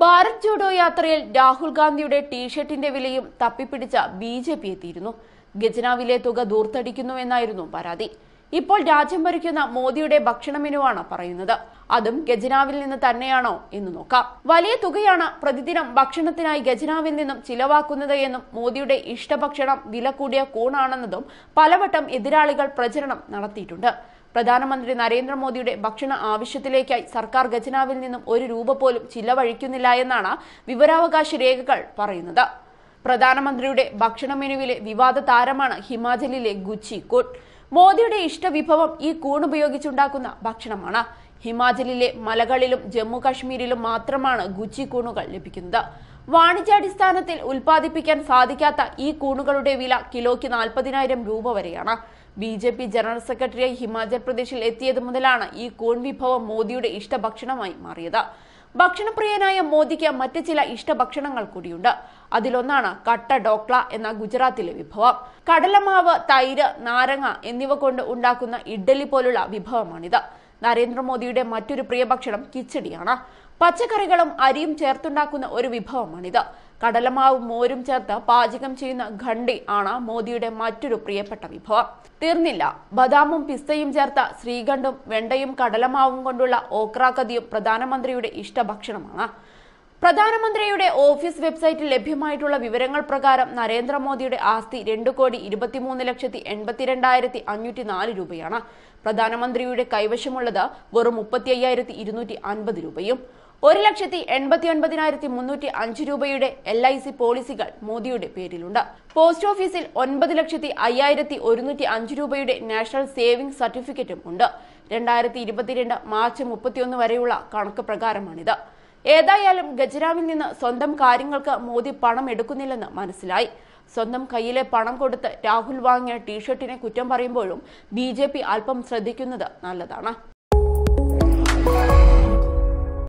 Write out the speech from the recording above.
ഭാരത് ജോഡോ യാത്രയിൽ രാഹുൽ ഗാന്ധിയുടെ ടീഷർട്ടിന്റെ വിലയും തപ്പിപ്പിടിച്ച ബി ജെ പി എത്തിയിരുന്നു ഗജനാവിലെ തുക ദൂർത്തടിക്കുന്നുവെന്നായിരുന്നു പരാതി ഇപ്പോൾ രാജ്യം ഭരിക്കുന്ന മോദിയുടെ ഭക്ഷണമെനുവാണ് പറയുന്നത് അതും ഗജനാവിൽ നിന്ന് തന്നെയാണോ എന്ന് നോക്കാം വലിയ തുകയാണ് പ്രതിദിനം ഭക്ഷണത്തിനായി ഗജനാവിൽ നിന്നും ചിലവാക്കുന്നത് എന്നും മോദിയുടെ ഇഷ്ടഭക്ഷണം വില കൂടിയ കൂണാണെന്നതും പലവട്ടം എതിരാളികൾ പ്രചരണം നടത്തിയിട്ടുണ്ട് പ്രധാനമന്ത്രി നരേന്ദ്രമോദിയുടെ ഭക്ഷണ ആവശ്യത്തിലേക്കായി സർക്കാർ ഖജനാവിൽ നിന്നും ഒരു രൂപ പോലും ചിലവഴിക്കുന്നില്ല എന്നാണ് വിവരാവകാശ രേഖകൾ പറയുന്നത് പ്രധാനമന്ത്രിയുടെ ഭക്ഷണ മെനുവിലെ വിവാദ താരമാണ് ഹിമാചലിലെ ഗുച്ചി കോട്ട് മോദിയുടെ ഇഷ്ടവിഭവം ഈ കൂണുപയോഗിച്ചുണ്ടാക്കുന്ന ഭക്ഷണമാണ് ഹിമാചലിലെ മലകളിലും ജമ്മു കാശ്മീരിലും മാത്രമാണ് ഗുച്ചി കൂണുകൾ ലഭിക്കുന്നത് വാണിജ്യാടിസ്ഥാനത്തിൽ ഉൽപ്പാദിപ്പിക്കാൻ സാധിക്കാത്ത ഈ കൂണുകളുടെ വില കിലോയ്ക്ക് നാൽപ്പതിനായിരം രൂപ വരെയാണ് ബി ജെ പി ജനറൽ സെക്രട്ടറിയായി ഹിമാചൽ പ്രദേശിൽ എത്തിയത് മുതലാണ് ഈ കൂൺ വിഭവം മോദിയുടെ ഇഷ്ടഭക്ഷണമായി മാറിയത് ഭക്ഷണപ്രിയനായ മോദിക്ക് മറ്റ് ചില ഇഷ്ടഭക്ഷണങ്ങൾ കൂടിയുണ്ട് അതിലൊന്നാണ് കട്ട ഡോക്ല എന്ന ഗുജറാത്തിലെ വിഭവം കടലമാവ് തൈര് നാരങ്ങ എന്നിവ കൊണ്ട് ഉണ്ടാക്കുന്ന ഇഡ്ഡലി പോലുള്ള വിഭവമാണിത് നരേന്ദ്രമോദിയുടെ മറ്റൊരു പ്രിയഭക്ഷണം കിച്ചടിയാണ് പച്ചക്കറികളും അരിയും ചേർത്തുണ്ടാക്കുന്ന ഒരു വിഭവമാണിത് കടലമാവും മോരും ചേർത്ത് പാചകം ചെയ്യുന്ന ഖണ്ഡി ആണ് മോദിയുടെ മറ്റൊരു പ്രിയപ്പെട്ട വിഭവം തീർന്നില്ല ബദാമും പിസ്തയും ചേർത്ത ശ്രീഖണ്ഡും വെണ്ടയും കടലമാവും കൊണ്ടുള്ള ഓക്രാക്കതിയും പ്രധാനമന്ത്രിയുടെ ഇഷ്ടഭക്ഷണമാണ് പ്രധാനമന്ത്രിയുടെ ഓഫീസ് വെബ്സൈറ്റിൽ ലഭ്യമായിട്ടുള്ള വിവരങ്ങൾ പ്രകാരം നരേന്ദ്രമോദിയുടെ ആസ്തി രണ്ടു കോടി ഇരുപത്തിമൂന്ന് ലക്ഷത്തി എൺപത്തിരണ്ടായിരത്തി അഞ്ഞൂറ്റി നാല് രൂപയാണ് പ്രധാനമന്ത്രിയുടെ കൈവശമുള്ളത് വെറും മുപ്പത്തി അയ്യായിരത്തി ഇരുന്നൂറ്റി അൻപത് രൂപയും ഒരു ലക്ഷത്തി എൺപത്തി ഒൻപതിനായിരത്തി മുന്നൂറ്റി അഞ്ച് രൂപയുടെ എൽ ഐ സി പോളിസികൾ മോദിയുടെ പേരിലുണ്ട് പോസ്റ്റ് ഓഫീസിൽ ഒൻപത് ലക്ഷത്തി അയ്യായിരത്തി ഒരുന്നൂറ്റി അഞ്ച് രൂപയുടെ നാഷണൽ സേവിംഗ് സർട്ടിഫിക്കറ്റും ഉണ്ട് രണ്ടായിരത്തി ഇരുപത്തിരണ്ട് മാർച്ച് മുപ്പത്തിയൊന്ന് വരെയുള്ള കണക്ക് പ്രകാരമാണിത് ഏതായാലും ഗജരാവിൽ നിന്ന് സ്വന്തം കാര്യങ്ങൾക്ക് മോദി പണം എടുക്കുന്നില്ലെന്ന് മനസ്സിലായി സ്വന്തം കയ്യിലെ പണം കൊടുത്ത് രാഹുൽ വാങ്ങിയ ടീഷർട്ടിനെ കുറ്റം പറയുമ്പോഴും ബി അല്പം ശ്രദ്ധിക്കുന്നത് നല്ലതാണ്